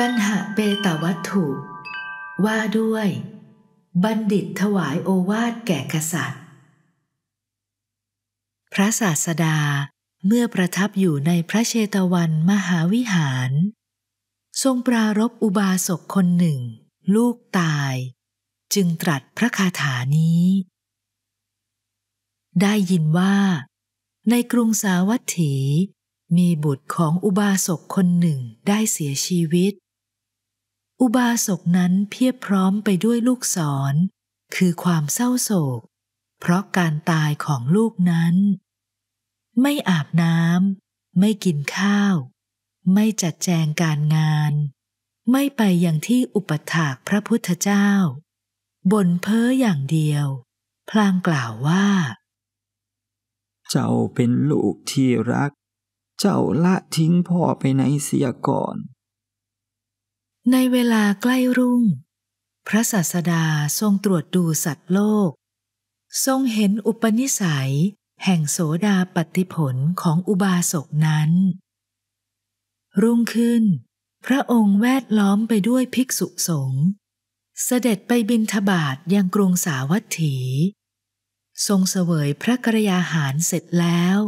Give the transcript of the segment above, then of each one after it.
กันหะเปตวัตถุ ว่าด้วยบัณฑิตถวายโอวาทแก่กษัตริย์ พระศาสดาเมื่อประทับอยู่ในพระเชตวันมหาวิหาร ทรงปรารบอุบาสกคนหนึ่ง ลูกตาย จึงตรัสพระคาถานี้ ได้ยินว่าในกรุงสาวัตถี มีบุตรของอุบาสกคนหนึ่งได้เสียชีวิตอุบาสกนั้นเพียบพร้อมไปด้วยลูกศร คือความเศร้าโศก เพราะการตายของลูกนั้น ไม่อาบน้ำไม่กินข้าว ไม่จัดแจงการงาน ไม่ไปอย่างที่อุปถากพระพุทธเจ้าบ่นเพ้ออย่างเดียว พลางกล่าวว่า เจ้าเป็นลูกที่รัก เจ้าละทิ้งพ่อไปในเสียก่อนในเวลาใกล้รุ่ง พระศาสดาทรงตรวจดูสัตว์โลก ทรงเห็นอุปนิสัยแห่งโสดาปฏิผลของอุบาสกนั้น รุ่งขึ้น พระองค์แวดล้อมไปด้วยภิกษุสงฆ์ เสด็จไปบินทบาทยังกรุงสาวัตถี ทรงเสวยพระกรยาหารเสร็จแล้ว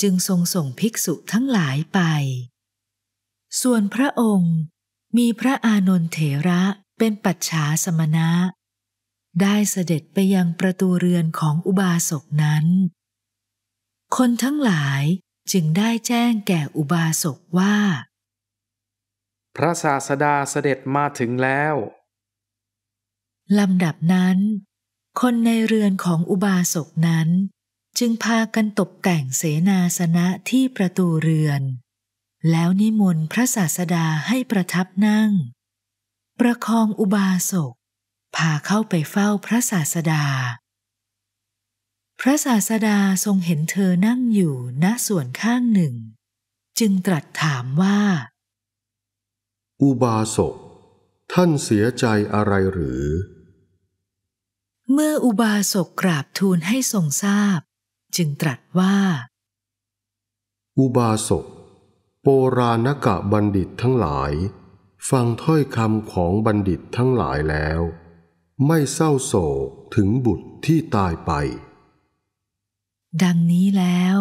จึงทรงส่งภิกษุทั้งหลายไป ส่วนพระองค์มีพระอานนทเถระเป็นปัจฉาสมณะได้เสด็จไปยังประตูเรือนของอุบาสกนั้น คนทั้งหลายจึงได้แจ้งแก่อุบาสกว่า พระศาสดาเสด็จมาถึงแล้ว ลำดับนั้น คนในเรือนของอุบาสกนั้น จึงพากันตกแต่งเสนาสนะที่ประตูเรือนแล้วนิมนต์พระศาสดาให้ประทับนั่ง ประคองอุบาสก พาเข้าไปเฝ้าพระศาสดา พระศาสดาทรงเห็นเธอนั่งอยู่ณส่วนข้างหนึ่ง จึงตรัสถามว่า อุบาสกท่านเสียใจอะไรหรือ เมื่ออุบาสกกราบทูลให้ทรงทราบ จึงตรัสว่า อุบาสกโปราณกะบัณฑิตทั้งหลายฟังถ้อยคำของบัณฑิตทั้งหลายแล้ว ไม่เศร้าโศกถึงบุตรที่ตายไป ดังนี้แล้ว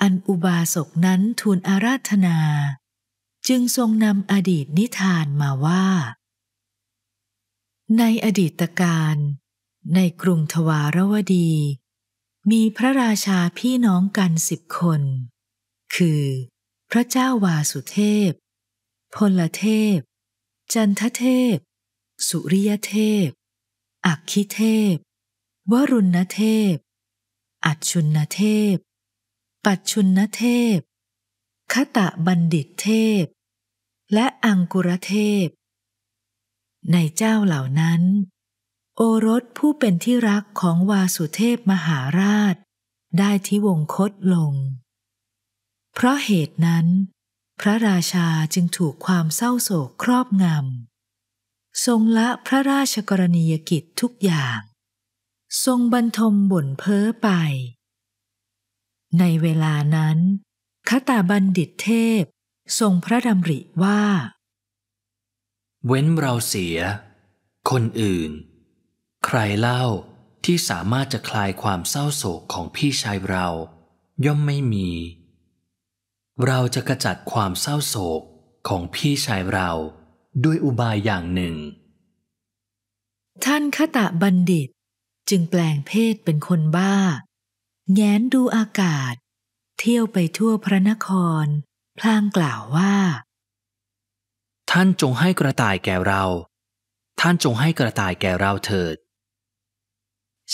อันอุบาสกนั้นทูลอาราธนาจึงทรงนำอดีตนิทานมาว่า ในอดีตการในกรุงทวารวดี มีพระราชาพี่น้องกันสิบคน คือพระเจ้าวาสุเทพ พลเทพ จันทเทพ สุริยเทพ อักขิเทพ วรุณเทพ อัจชุนเทพ ปัจชุนเทพ คตะบัณฑิตเทพ และอังกุรเทพ ในเจ้าเหล่านั้น โอรสผู้เป็นที่รักของวาสุเทพมหาราช ได้ที่วงคตลงเพราะเหตุนั้น พระราชาจึงถูกความเศร้าโศกครอบงำ ทรงละพระราชกรณียกิจทุกอย่าง ทรงบรรทมบ่นเพ้อไป ในเวลานั้น คตาบัณฑิตเทพทรงพระดำริว่า เว้นเราเสีย คนอื่น ใครเล่าที่สามารถจะคลายความเศร้าโศกของพี่ชายเราย่อมไม่มีเราจะกระจัดความเศร้าโศกของพี่ชายเราด้วยอุบายอย่างหนึ่ง ท่านขตะบัณฑิตจึงแปลงเพศเป็นคนบ้า แง้นดูอากาศ เที่ยวไปทั่วพระนคร พลางกล่าวว่า ท่านจงให้กระต่ายแก่เรา ท่านจงให้กระต่ายแก่เราเถิด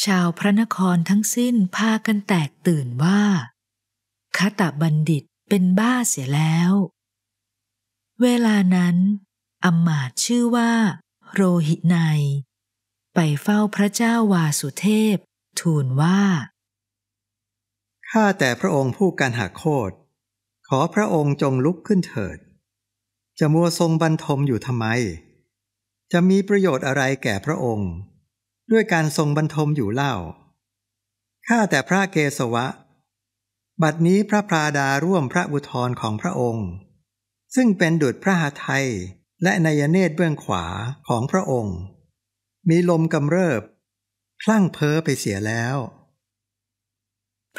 ชาวพระนครทั้งสิ้นพากันแตกตื่นว่า คตะบัณฑิตเป็นบ้าเสียแล้ว เวลานั้นอมมาตชื่อว่าโรหินายไปเฝ้าพระเจ้าวาสุเทพ ทูลว่า ข้าแต่พระองค์ผู้การหักโคตขอพระองค์จงลุกขึ้นเถิด จะมัวทรงบรรทมอยู่ทำไม จะมีประโยชน์อะไรแก่พระองค์ ด้วยการทรงบรรทมอยู่เล่าข้าแต่พระเกศวะบัดนี้พระพราดาร่วมพระบุทธรของพระองค์ ซึ่งเป็นดุจพระหาไทยและนายเนตรเบื้องขวาของพระองค์ มีลมกำเริบคลั่งเพ้อไปเสียแล้ว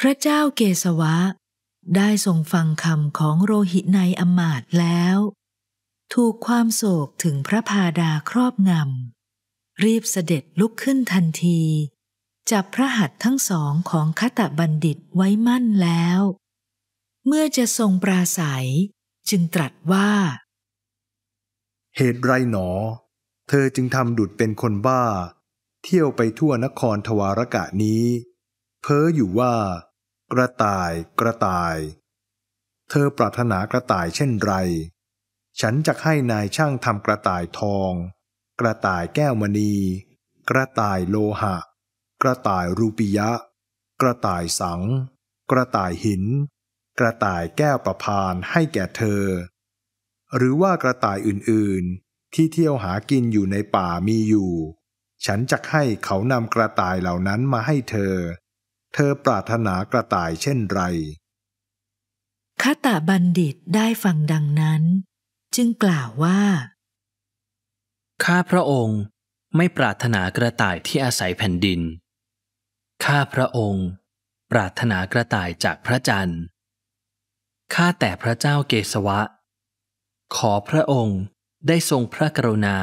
พระเจ้าเกศวะได้ทรงฟังคำของโรหิตในอมาตแล้ว ถูกความโศกถึงพระพาดาครอบงำ รีบเสด็จลุกขึ้นทันทีจับพระหัตถ์ทั้งสองของคตบัณฑิตไว้มั่นแล้ว เมื่อจะทรงปราศัย จึงตรัสว่า เหตุไรหนอ เธอจึงทำดุดเป็นคนบ้า เที่ยวไปทั่วนครทวารกะนี้ เพ้ออยู่ว่า กระต่ายกระต่าย เธอปรารถนากระต่ายเช่นไร ฉันจะให้นายช่างทำกระต่ายทอง กระต่ายแก้วมณี กระต่ายโลหะกระต่ายรูปิยะ กระต่ายสัง กระต่ายหิน กระต่ายแก้วประพานให้แก่เธอ หรือว่ากระต่ายอื่นๆ ที่เที่ยวหากินอยู่ในป่ามีอยู่ ฉันจะให้เขานำกระต่ายเหล่านั้นมาให้เธอ เธอปรารถนากระต่ายเช่นไรคตาบัณฑิตได้ฟังดังนั้น จึงกล่าวว่า ข้าพระองค์ไม่ปรารถนากระต่ายที่อาศัยแผ่นดินข้าพระองค์ปรารถนากระต่ายจากพระจันทร์ข้าแต่พระเจ้าเกษวะ ขอพระองค์ได้ทรงพระกรุณา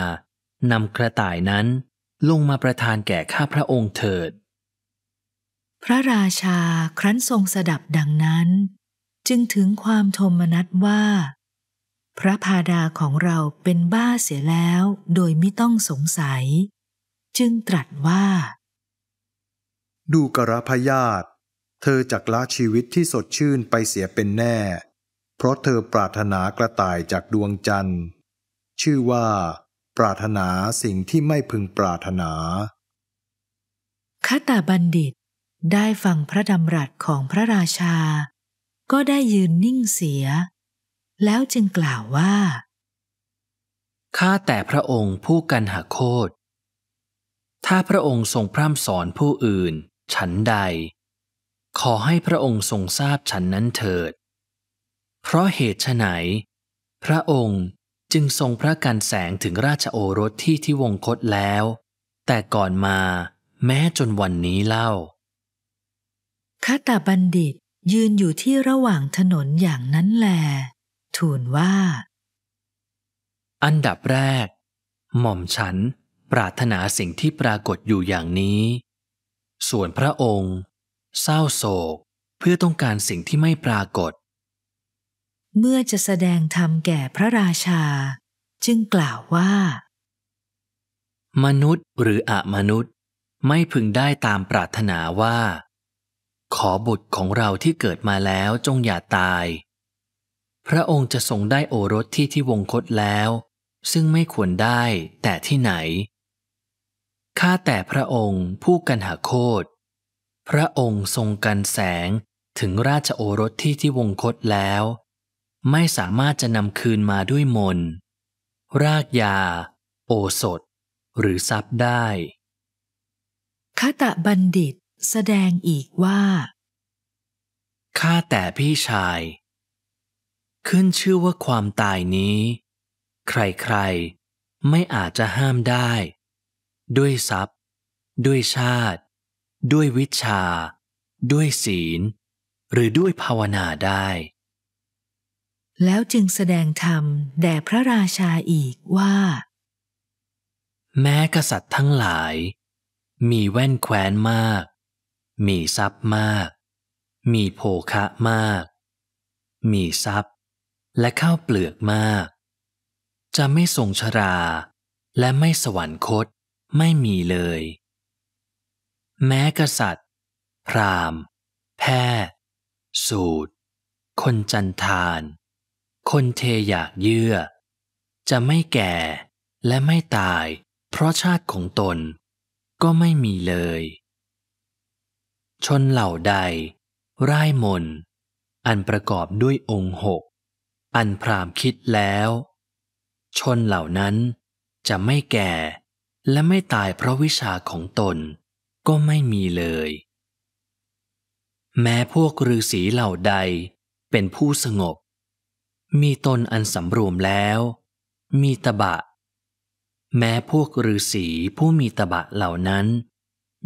นำกระต่ายนั้นลงมาประทานแก่ข้าพระองค์เถิด พระราชาครั้นทรงสดับดังนั้น จึงถึงความทมนัสว่า พระพาดาของเราเป็นบ้าเสียแล้วโดยไม่ต้องสงสัย จึงตรัสว่าดูกระพยาตเธอจักละชีวิตที่สดชื่นไปเสียเป็นแน่ เพราะเธอปรารถนากระต่ายจากดวงจันทร์ ชื่อว่าปรารถนาสิ่งที่ไม่พึงปรารถนาคตาบัณฑิตได้ฟังพระดำรัสของพระราชา ก็ได้ยืนนิ่งเสียแล้วจึงกล่าวว่า ข้าแต่พระองค์ผู้กันหาโคตถ้าพระองค์ทรงพร่ำสอนผู้อื่นฉันใด ขอให้พระองค์ทรงทราบฉันนั้นเถิด เพราะเหตุไหน พระองค์จึงทรงพระกันแสงถึงราชโอรสที่ที่วงคตแล้ว แต่ก่อนมาแม้จนวันนี้เล่าคาตาบัณฑิตยืนอยู่ที่ระหว่างถนนอย่างนั้นแล ทูลว่า อันดับแรก หม่อมฉันปรารถนาสิ่งที่ปรากฏอยู่อย่างนี้ส่วนพระองค์ เศร้าโศกเพื่อต้องการสิ่งที่ไม่ปรากฏ เมื่อจะแสดงธรรมแก่พระราชาจึงกล่าวว่า มนุษย์หรืออมนุษย์ไม่พึงได้ตามปรารถนาว่า ขอบุตรของเราที่เกิดมาแล้วจงอย่าตาย พระองค์จะทรงได้โอรสที่ที่วงคตแล้ว ซึ่งไม่ควรได้แต่ที่ไหนข้าแต่พระองค์ ผู้กันหาโคตพระองค์ทรงกันแสงถึงราชโอรสที่ที่วงคตแล้ว ไม่สามารถจะนำคืนมาด้วยมน รากยา โอสถ หรือทรัพย์ได้ข้แตะบัณฑิตแสดงอีกว่า ข้าแต่พี่ชาย ขึ้นชื่อว่าความตายนี้ ใครๆไม่อาจจะห้ามได้ด้วยทรัพย์ ด้วยชาติ ด้วยวิชา ด้วยศีล หรือด้วยภาวนาได้ แล้วจึงแสดงธรรม แด่พระราชาอีกว่า แม้กษัตริย์ทั้งหลาย มีแว่นแคว้นมาก มีทรัพย์มาก มีโภคะมาก มีทรัพย์และข้าวเปลือกมาก จะไม่ทรงชรา และไม่สวรรคตไม่มีเลย แม้กษัตริย์ พราหมณ์แพทย์สูตร คนจันทาน คนเทอยากเยื่อ จะไม่แก่และไม่ตาย เพราะชาติของตน ก็ไม่มีเลย ชนเหล่าใดไร้มน อันประกอบด้วยองค์หกอันพรามคิดแล้ว ชนเหล่านั้นจะไม่แก่และไม่ตายเพราะวิชาของตนก็ไม่มีเลย แม้พวกฤาษีเหล่าใดเป็นผู้สงบ มีตนอันสำรวมแล้ว มีตบะ แม้พวกฤาษีผู้มีตบะเหล่านั้น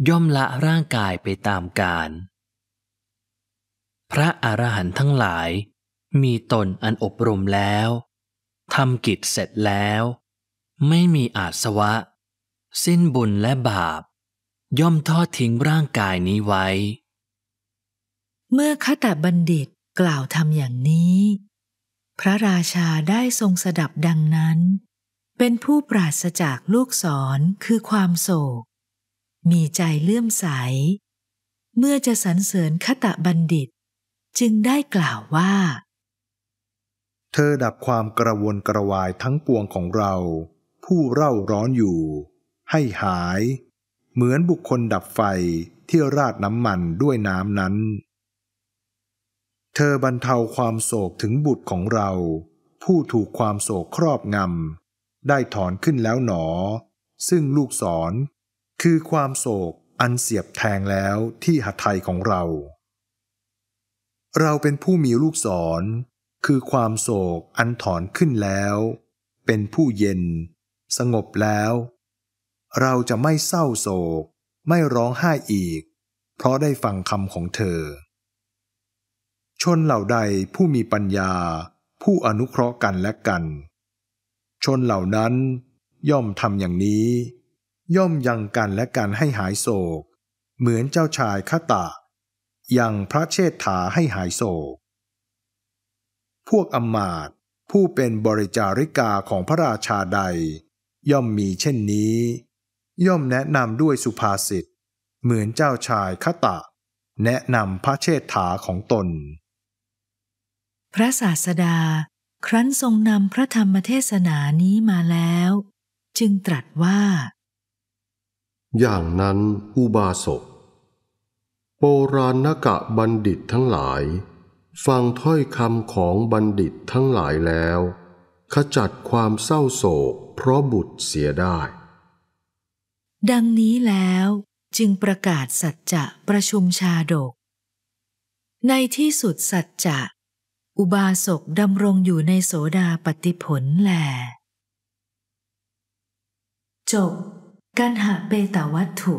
ย่อมละร่างกายไปตามกาลพระอรหันต์ทั้งหลาย มีตนอันอบรมแล้วทำกิจเสร็จแล้ว ไม่มีอาสวะสิ้นบุญและบาป ย่อมทอดทิ้งร่างกายนี้ไว้ เมื่อขตาบัณฑิตกล่าวทำอย่างนี้ พระราชาได้ทรงสดับดังนั้น เป็นผู้ปราศจากลูกศรคือความโศก มีใจเลื่อมใส เมื่อจะสรรเสริญขตะบัณฑิต จึงได้กล่าวว่า เธอดับความกระวนกระวายทั้งปวงของเรา ผู้เร่าร้อนอยู่ให้หายเหมือนบุคคลดับไฟที่ราดน้ำมันด้วยน้ำนั้น เธอบรรเทาความโศกถึงบุตรของเรา ผู้ถูกความโศกครอบงำ ได้ถอนขึ้นแล้วหนอ ซึ่งลูกศรคือความโศกอันเสียบแทงแล้วที่หัตไทยของเรา เราเป็นผู้มีลูกศรคือความโศกอันถอนขึ้นแล้ว เป็นผู้เย็นสงบแล้วเราจะไม่เศร้าโศกไม่ร้องไห้อีก เพราะได้ฟังคำของเธอ ชนเหล่าใดผู้มีปัญญาผู้อนุเคราะห์กันและกัน ชนเหล่านั้นย่อมทำอย่างนี้ ย่อมยังกันและกันให้หายโศก เหมือนเจ้าชายคตะยังพระเชษฐาให้หายโศก พวกอมาตผู้เป็นบริจาริกาของพระราชาใด ย่อมมีเช่นนี้ย่อมแนะนำด้วยสุภาษิตเหมือนเจ้าชายคตะ แนะนำพระเชษฐาของตน พระศาสดาครั้นทรงนำพระธรรมเทศนานี้มาแล้ว จึงตรัสว่า อย่างนั้นอุบาสกโปราณกะบัณฑิตทั้งหลาย ฟังถ้อยคำของบัณฑิตทั้งหลายแล้ว ขจัดความเศร้าโศก เพราะบุตรเสียได้ดังนี้แล้วจึงประกาศสัจจะประชุมชาดก ในที่สุดสัจจะ อุบาสกดำรงอยู่ในโสดาปฏิผลแลจบกันหะเปตาวัตถุ